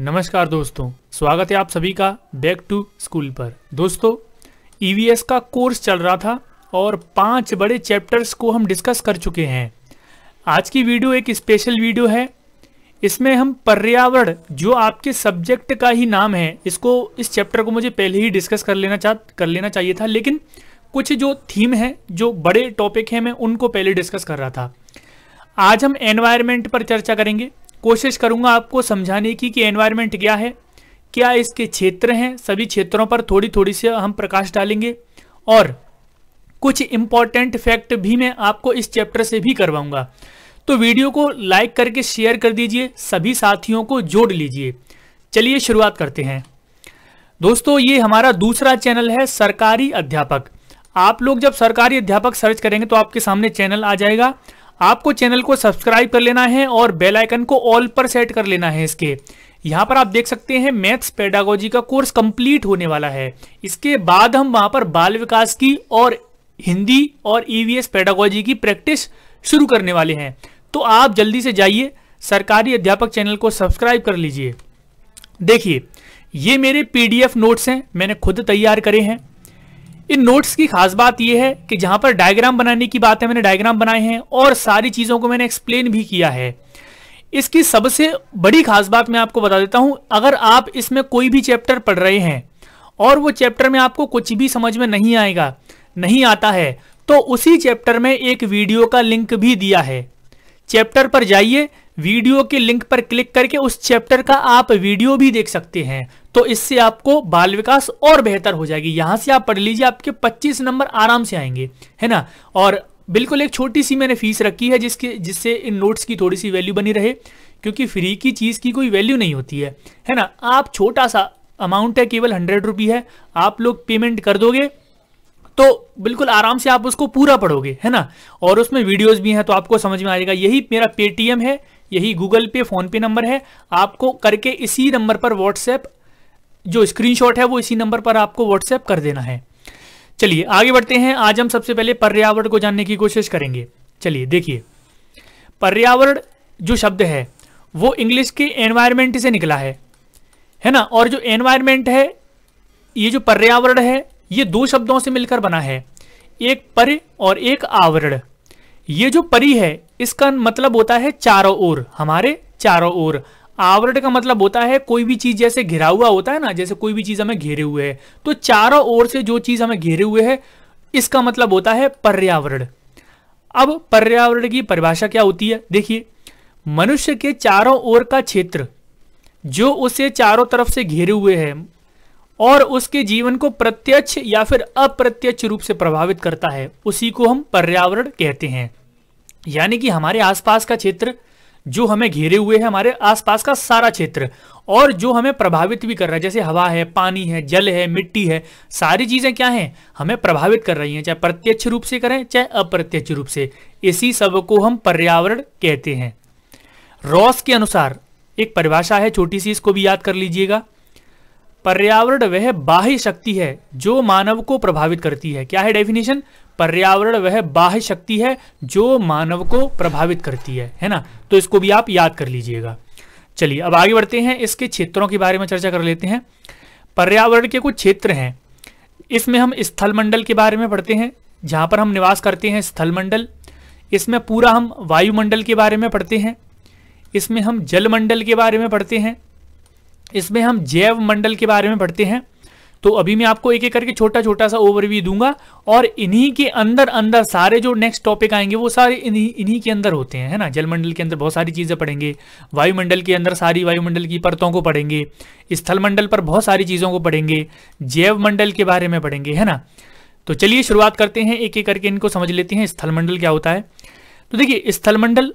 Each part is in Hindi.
नमस्कार दोस्तों स्वागत है आप सभी का बैक टू स्कूल पर दोस्तों ईवीएस e का कोर्स चल रहा था और पांच बड़े चैप्टर्स को हम डिस्कस कर चुके हैं आज की वीडियो एक स्पेशल वीडियो है इसमें हम पर्यावरण जो आपके सब्जेक्ट का ही नाम है इसको इस चैप्टर को मुझे पहले ही डिस्कस कर लेना चाह कर लेना चाहिए था लेकिन कुछ जो थीम है जो बड़े टॉपिक हैं मैं उनको पहले डिस्कस कर रहा था आज हम एनवायरमेंट पर चर्चा करेंगे कोशिश करूंगा आपको समझाने की कि एनवायरनमेंट क्या है क्या इसके क्षेत्र हैं सभी क्षेत्रों पर थोड़ी थोड़ी से हम प्रकाश डालेंगे और कुछ इंपॉर्टेंट फैक्ट भी मैं आपको इस चैप्टर से भी करवाऊंगा तो वीडियो को लाइक करके शेयर कर दीजिए सभी साथियों को जोड़ लीजिए चलिए शुरुआत करते हैं दोस्तों ये हमारा दूसरा चैनल है सरकारी अध्यापक आप लोग जब सरकारी अध्यापक सर्च करेंगे तो आपके सामने चैनल आ जाएगा आपको चैनल को सब्सक्राइब कर लेना है और बेल आइकन को ऑल पर सेट कर लेना है इसके यहाँ पर आप देख सकते हैं मैथ्स पेडागोजी का कोर्स कंप्लीट होने वाला है इसके बाद हम वहाँ पर बाल विकास की और हिंदी और ईवीएस e पेडागोजी की प्रैक्टिस शुरू करने वाले हैं तो आप जल्दी से जाइए सरकारी अध्यापक चैनल को सब्सक्राइब कर लीजिए देखिए ये मेरे पीडीएफ नोट्स हैं मैंने खुद तैयार करे हैं इन नोट्स की खास बात यह है कि जहां पर डायग्राम बनाने की बात है मैंने डायग्राम बनाए हैं और सारी चीजों को मैंने एक्सप्लेन भी किया है इसकी सबसे बड़ी खास बात मैं आपको बता देता हूं अगर आप इसमें कोई भी चैप्टर पढ़ रहे हैं और वो चैप्टर में आपको कुछ भी समझ में नहीं आएगा नहीं आता है तो उसी चैप्टर में एक वीडियो का लिंक भी दिया है चैप्टर पर जाइए वीडियो के लिंक पर क्लिक करके उस चैप्टर का आप वीडियो भी देख सकते हैं तो इससे आपको बाल विकास और बेहतर हो जाएगी यहां से आप पढ़ लीजिए आपके 25 नंबर आराम से आएंगे है ना और बिल्कुल एक छोटी सी मैंने फीस रखी है जिसके जिससे इन नोट्स की थोड़ी सी वैल्यू बनी रहे क्योंकि फ्री की चीज़ की कोई वैल्यू नहीं होती है है ना आप छोटा सा अमाउंट है केवल हंड्रेड रुपी है आप लोग पेमेंट कर दोगे तो बिल्कुल आराम से आप उसको पूरा पढ़ोगे है ना और उसमें वीडियोस भी हैं तो आपको समझ में आएगा यही मेरा पेटीएम है यही गूगल पे फोन पे नंबर है आपको करके इसी नंबर पर व्हाट्सएप जो स्क्रीनशॉट है वो इसी नंबर पर आपको व्हाट्सएप कर देना है चलिए आगे बढ़ते हैं आज हम सबसे पहले पर्यावरण को जानने की कोशिश करेंगे चलिए देखिए पर्यावरण जो शब्द है वो इंग्लिश के एनवायरमेंट से निकला है है ना और जो एनवायरमेंट है ये जो पर्यावरण है ये दो शब्दों से मिलकर बना है एक पर और एक आवरण ये जो परी है इसका मतलब होता है चारों ओर हमारे चारों ओर आवरण का मतलब होता है कोई भी चीज जैसे घिरा हुआ होता है ना जैसे कोई भी चीज हमें घेरे हुए है तो चारों ओर से जो चीज हमें घेरे हुए है इसका मतलब होता है पर्यावरण अब पर्यावरण की परिभाषा क्या होती है देखिए मनुष्य के चारों ओर का क्षेत्र जो उसे चारों तरफ से घेरे हुए है और उसके जीवन को प्रत्यक्ष या फिर अप्रत्यक्ष रूप से प्रभावित करता है उसी को हम पर्यावरण कहते हैं यानी कि हमारे आसपास का क्षेत्र जो हमें घेरे हुए है हमारे आसपास का सारा क्षेत्र और जो हमें प्रभावित भी कर रहा है जैसे हवा है पानी है जल है मिट्टी है सारी चीज़ें क्या हैं हमें प्रभावित कर रही हैं चाहे प्रत्यक्ष रूप से करें चाहे अप्रत्यक्ष रूप से इसी सब को हम पर्यावरण कहते हैं रॉस के अनुसार एक परिभाषा है छोटी सी इसको भी याद कर लीजिएगा पर्यावरण वह बाह्य शक्ति है जो मानव को प्रभावित करती है क्या है डेफिनेशन पर्यावरण वह बाह्य शक्ति है जो मानव को प्रभावित करती है है ना तो इसको भी आप याद कर लीजिएगा चलिए अब आगे बढ़ते हैं इसके क्षेत्रों के बारे में चर्चा कर लेते हैं पर्यावरण के कुछ क्षेत्र हैं इसमें हम स्थलमंडल के बारे में पढ़ते हैं जहाँ पर हम निवास करते हैं स्थलमंडल इसमें पूरा हम वायुमंडल के बारे में पढ़ते हैं इसमें हम जलमंडल के बारे में पढ़ते हैं इसमें हम जैव मंडल के बारे में पढ़ते हैं तो अभी मैं आपको एक एक करके छोटा छोटा सा ओवरव्यू दूंगा और इन्हीं के अंदर अंदर सारे जो नेक्स्ट टॉपिक आएंगे वो सारे इन्हीं इन्हीं के अंदर होते हैं है ना जलमंडल के अंदर बहुत सारी चीज़ें पढ़ेंगे वायुमंडल के अंदर सारी वायुमंडल की परतों को पढ़ेंगे स्थलमंडल पर बहुत सारी चीज़ों को पढ़ेंगे जैव मंडल के बारे में पढ़ेंगे है ना तो चलिए शुरुआत करते हैं एक एक करके इनको समझ लेते हैं स्थलमंडल क्या होता है तो देखिए स्थलमंडल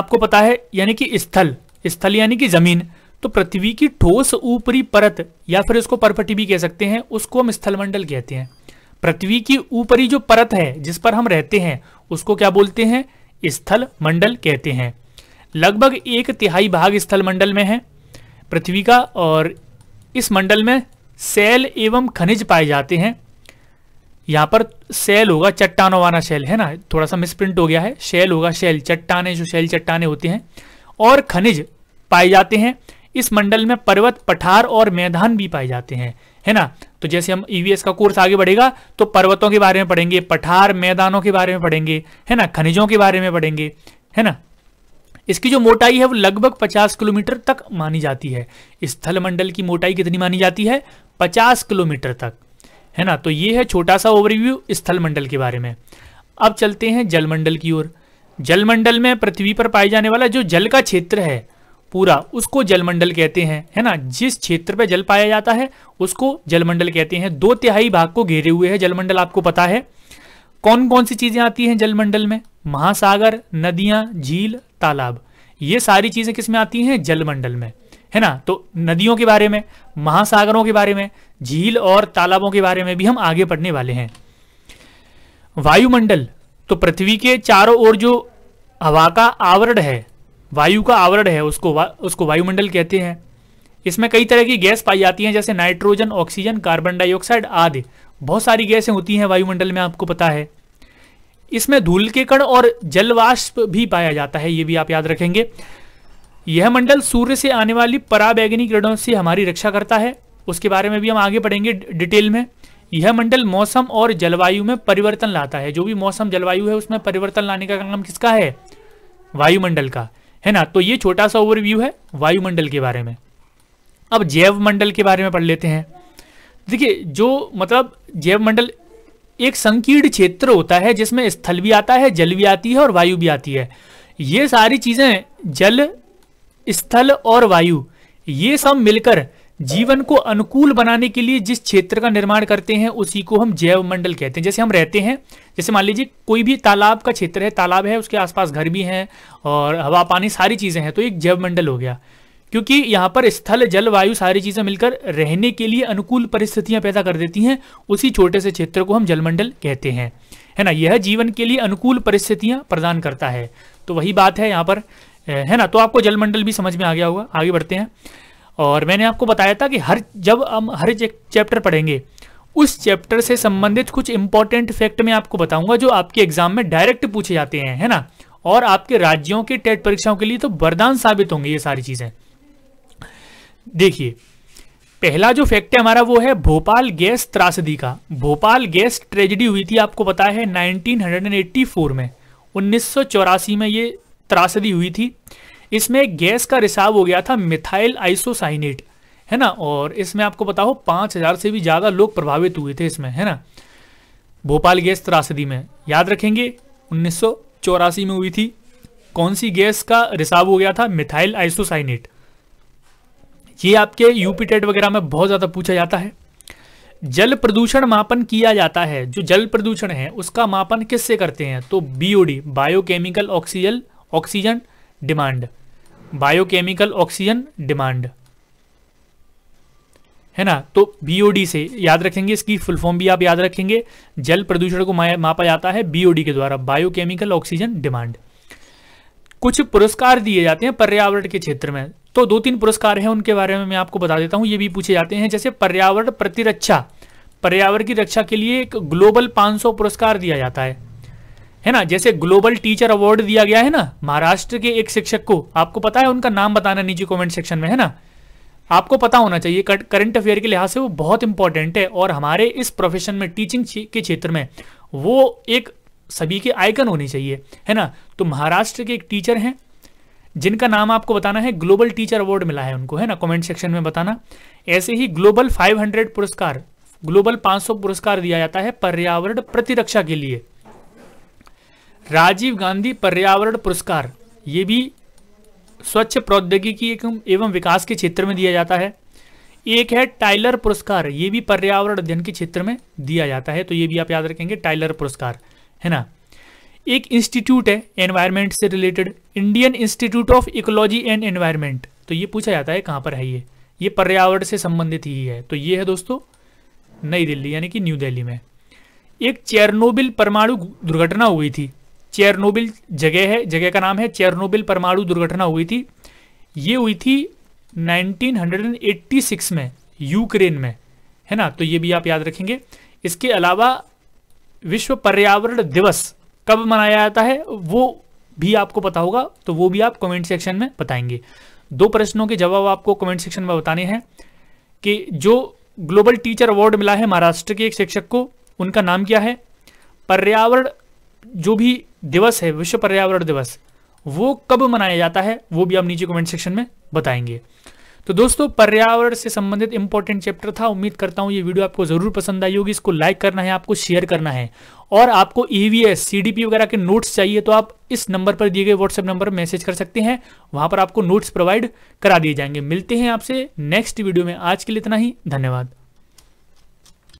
आपको पता है यानी कि स्थल स्थल यानी कि जमीन तो पृथ्वी की ठोस ऊपरी परत या फिर इसको परपटी भी कह सकते हैं उसको हम स्थलमंडल कहते हैं पृथ्वी की ऊपरी जो परत है जिस पर हम रहते हैं उसको क्या बोलते हैं स्थल मंडल कहते हैं लगभग एक तिहाई भाग स्थल मंडल में है पृथ्वी का और इस मंडल में सेल एवं खनिज पाए जाते हैं यहां पर सेल होगा चट्टानों वाला शैल है ना थोड़ा सा मिसप्रिंट हो गया है शैल होगा शैल चट्टाने जो शैल चट्टाने होते हैं और खनिज पाए जाते हैं इस मंडल में पर्वत पठार और मैदान भी पाए जाते हैं है ना तो जैसे हम ईवीएस e का कोर्स आगे बढ़ेगा तो पर्वतों के बारे में पढ़ेंगे पठार मैदानों के बारे में पढ़ेंगे है ना खनिजों के बारे में पढ़ेंगे है ना इसकी जो मोटाई है वो लगभग 50 किलोमीटर तक मानी जाती है स्थल मंडल की मोटाई कितनी मानी जाती है 50 किलोमीटर तक है ना तो ये है छोटा सा ओवरव्यू स्थल मंडल के बारे में अब चलते हैं जलमंडल की ओर जलमंडल में पृथ्वी पर पाए जाने वाला जो जल का क्षेत्र है पूरा उसको जलमंडल कहते हैं है ना जिस क्षेत्र पे जल पाया जाता है उसको जलमंडल कहते हैं दो तिहाई भाग को घेरे हुए है जलमंडल आपको पता है कौन कौन सी चीजें आती हैं जलमंडल में महासागर नदियां झील तालाब ये सारी चीजें किसमें आती हैं जलमंडल में है ना तो नदियों के बारे में महासागरों के बारे में झील और तालाबों के बारे में भी हम आगे पढ़ने वाले हैं वायुमंडल तो पृथ्वी के चारों ओर जो हवा का आवरण है वायु का आवरण है उसको वा, उसको वायुमंडल कहते हैं इसमें कई तरह की गैस पाई जाती हैं जैसे नाइट्रोजन ऑक्सीजन कार्बन डाइऑक्साइड आदि बहुत सारी गैसें होती हैं वायुमंडल में आपको पता है इसमें धूल के कण और जलवाष्प भी पाया जाता है ये भी आप याद रखेंगे यह मंडल सूर्य से आने वाली पराबैगनी किरणों से हमारी रक्षा करता है उसके बारे में भी हम आगे पढ़ेंगे डिटेल में यह मंडल मौसम और जलवायु में परिवर्तन लाता है जो भी मौसम जलवायु है उसमें परिवर्तन लाने का काम किसका है वायुमंडल का है ना तो ये छोटा सा ओवरव्यू है वायुमंडल के बारे में अब जैव मंडल के बारे में पढ़ लेते हैं देखिए जो मतलब जैव मंडल एक संकीर्ण क्षेत्र होता है जिसमें स्थल भी आता है जल भी आती है और वायु भी आती है ये सारी चीज़ें जल स्थल और वायु ये सब मिलकर जीवन को अनुकूल बनाने के लिए जिस क्षेत्र का निर्माण करते हैं उसी को हम जैव मंडल कहते हैं जैसे हम रहते हैं जैसे मान लीजिए कोई भी तालाब का क्षेत्र है तालाब है उसके आसपास घर भी हैं और हवा पानी सारी चीज़ें हैं तो एक जैव मंडल हो गया क्योंकि यहाँ पर स्थल जल वायु सारी चीज़ें मिलकर रहने के लिए अनुकूल परिस्थितियां पैदा कर देती हैं उसी छोटे से क्षेत्र को हम जलमंडल कहते हैं है ना यह जीवन के लिए अनुकूल परिस्थितियां प्रदान करता है तो वही बात है यहाँ पर है ना तो आपको जलमंडल भी समझ में आ गया होगा आगे बढ़ते हैं और मैंने आपको बताया था कि हर जब हम हर चैप्टर पढ़ेंगे उस चैप्टर से संबंधित कुछ इंपॉर्टेंट फैक्ट मैं आपको बताऊंगा जो आपके एग्जाम में डायरेक्ट पूछे जाते हैं है ना और आपके राज्यों के टेट परीक्षाओं के लिए तो वरदान साबित होंगे ये सारी चीज़ें देखिए पहला जो फैक्ट है हमारा वो है भोपाल गैस त्रासदी का भोपाल गैस ट्रेजिडी हुई थी आपको पता है 1984 में उन्नीस में ये त्रासदी हुई थी इसमें एक गैस का रिसाव हो गया था मिथाइल आइसोसाइनेट है ना और इसमें आपको बताओ पांच हज़ार से भी ज़्यादा लोग प्रभावित हुए थे इसमें है ना भोपाल गैस त्रासदी में याद रखेंगे उन्नीस में हुई थी कौन सी गैस का रिसाव हो गया था मिथाइल आइसोसाइनेट ये आपके यूपी टेट वगैरह में बहुत ज़्यादा पूछा जाता है जल प्रदूषण मापन किया जाता है जो जल प्रदूषण है उसका मापन किससे करते हैं तो BOD biochemical oxygen oxygen demand biochemical oxygen demand है ना तो बीओडी से याद रखेंगे इसकी फुल फॉर्म भी आप याद रखेंगे जल प्रदूषण को मापा जाता है बीओडी के द्वारा बायोकेमिकल ऑक्सीजन डिमांड कुछ पुरस्कार दिए जाते हैं पर्यावरण के क्षेत्र में तो दो तीन पुरस्कार हैं उनके बारे में मैं आपको बता देता हूं ये भी पूछे जाते हैं जैसे पर्यावरण प्रतिरक्षा पर्यावरण की रक्षा के लिए एक ग्लोबल 500 पुरस्कार दिया जाता है है ना जैसे ग्लोबल टीचर अवार्ड दिया गया है ना महाराष्ट्र के एक शिक्षक को आपको पता है उनका नाम बताना नीचे कमेंट सेक्शन में है ना आपको पता होना चाहिए करंट अफेयर के लिहाज से वो बहुत इंपॉर्टेंट है और हमारे इस प्रोफेशन में टीचिंग के क्षेत्र में वो एक सभी के आइकन होने चाहिए है ना तो महाराष्ट्र के एक टीचर हैं जिनका नाम आपको बताना है ग्लोबल टीचर अवार्ड मिला है उनको है ना कमेंट सेक्शन में बताना ऐसे ही ग्लोबल 500 पुरस्कार ग्लोबल 500 पुरस्कार दिया जाता है पर्यावरण प्रतिरक्षा के लिए राजीव गांधी पर्यावरण पुरस्कार ये भी स्वच्छ प्रौद्योगिकी एवं विकास के क्षेत्र में दिया जाता है एक है टाइलर पुरस्कार ये भी पर्यावरण अध्ययन के क्षेत्र में दिया जाता है तो ये भी आप याद रखेंगे टाइलर पुरस्कार है ना एक इंस्टीट्यूट है एनवायरमेंट से related Indian institute of ecology and environment तो ये पूछा जाता है कहाँ पर है ये ये पर्यावरण से संबंधित ही है तो ये है दोस्तों नई दिल्ली यानी कि न्यू दिल्ली में एक चेरनोबिल परमाणु दुर्घटना हुई थी चेरनोबिल जगह है जगह का नाम है चेरनोबिल परमाणु दुर्घटना हुई थी ये हुई थी 1986 में यूक्रेन में है ना तो ये भी आप याद रखेंगे इसके अलावा विश्व पर्यावरण दिवस कब मनाया जाता है वो भी आपको पता होगा तो वो भी आप कमेंट सेक्शन में बताएंगे दो प्रश्नों के जवाब आपको कमेंट सेक्शन में बताने हैं कि जो ग्लोबल टीचर अवार्ड मिला है महाराष्ट्र के एक शिक्षक को उनका नाम क्या है पर्यावरण जो भी दिवस है विश्व पर्यावरण दिवस वो कब मनाया जाता है वो भी आप नीचे कमेंट सेक्शन में बताएंगे तो दोस्तों पर्यावरण से संबंधित इंपॉर्टेंट चैप्टर था उम्मीद करता हूं ये वीडियो आपको जरूर पसंद आई होगी इसको लाइक करना है आपको शेयर करना है और आपको ईवीएस e सीडीपी वगैरह के नोट्स चाहिए तो आप इस नंबर पर दिए गए व्हाट्सएप नंबर पर मैसेज कर सकते हैं वहां पर आपको नोट्स प्रोवाइड करा दिए जाएंगे मिलते हैं आपसे नेक्स्ट वीडियो में आज के लिए इतना ही धन्यवाद